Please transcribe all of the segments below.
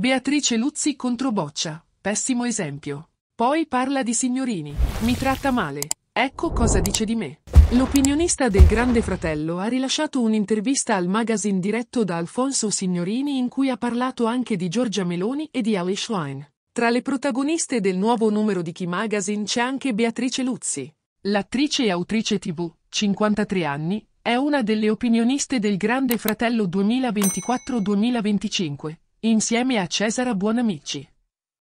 Beatrice Luzzi contro Boccia, pessimo esempio. Poi parla di signorini, mi tratta male. Ecco cosa dice di me. L'opinionista del Grande Fratello ha rilasciato un'intervista al magazine diretto da Alfonso Signorini in cui ha parlato anche di Giorgia Meloni e di Alice Line. Tra le protagoniste del nuovo numero di Key Magazine c'è anche Beatrice Luzzi. L'attrice e autrice TV, 53 anni, è una delle opinioniste del Grande Fratello 2024-2025 insieme a Cesara Buonamici.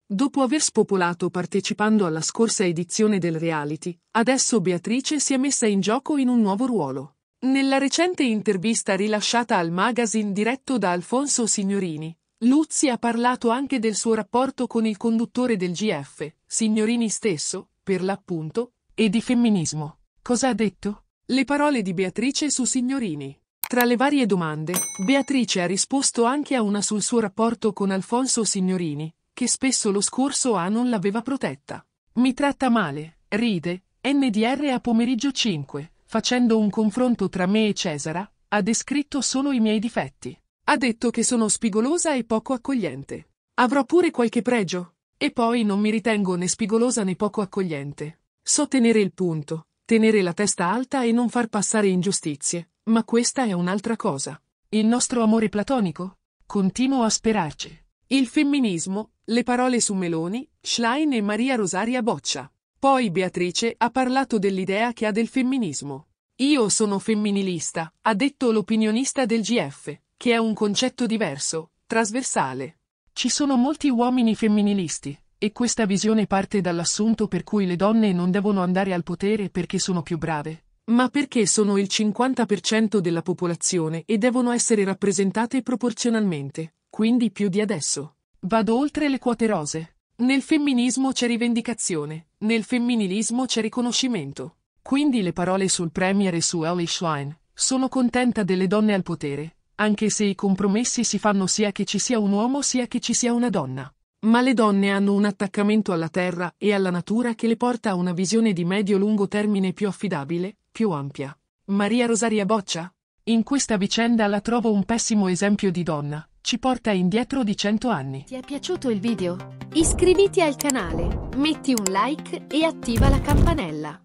Dopo aver spopolato partecipando alla scorsa edizione del reality, adesso Beatrice si è messa in gioco in un nuovo ruolo. Nella recente intervista rilasciata al magazine diretto da Alfonso Signorini, Luzzi ha parlato anche del suo rapporto con il conduttore del GF, Signorini stesso, per l'appunto, e di femminismo. Cosa ha detto? Le parole di Beatrice su Signorini. Tra le varie domande, Beatrice ha risposto anche a una sul suo rapporto con Alfonso Signorini, che spesso lo scorso anno l'aveva protetta. Mi tratta male, ride, NDR a pomeriggio 5, facendo un confronto tra me e Cesara, ha descritto solo i miei difetti. Ha detto che sono spigolosa e poco accogliente. Avrò pure qualche pregio. E poi non mi ritengo né spigolosa né poco accogliente. So tenere il punto, tenere la testa alta e non far passare ingiustizie. Ma questa è un'altra cosa. Il nostro amore platonico? Continuo a sperarci. Il femminismo, le parole su Meloni, Schlein e Maria Rosaria Boccia. Poi Beatrice ha parlato dell'idea che ha del femminismo. Io sono femminilista, ha detto l'opinionista del GF, che è un concetto diverso, trasversale. Ci sono molti uomini femminilisti, e questa visione parte dall'assunto per cui le donne non devono andare al potere perché sono più brave, ma perché sono il 50% della popolazione e devono essere rappresentate proporzionalmente, quindi più di adesso. Vado oltre le quote rose. Nel femminismo c'è rivendicazione, nel femminilismo c'è riconoscimento. Quindi le parole sul Premier e su Ellie Schlein, sono contenta delle donne al potere, anche se i compromessi si fanno sia che ci sia un uomo sia che ci sia una donna. Ma le donne hanno un attaccamento alla terra e alla natura che le porta a una visione di medio-lungo termine più affidabile, più ampia. Maria Rosaria Boccia? In questa vicenda la trovo un pessimo esempio di donna, ci porta indietro di 100 anni. Ti è piaciuto il video? Iscriviti al canale, metti un like e attiva la campanella.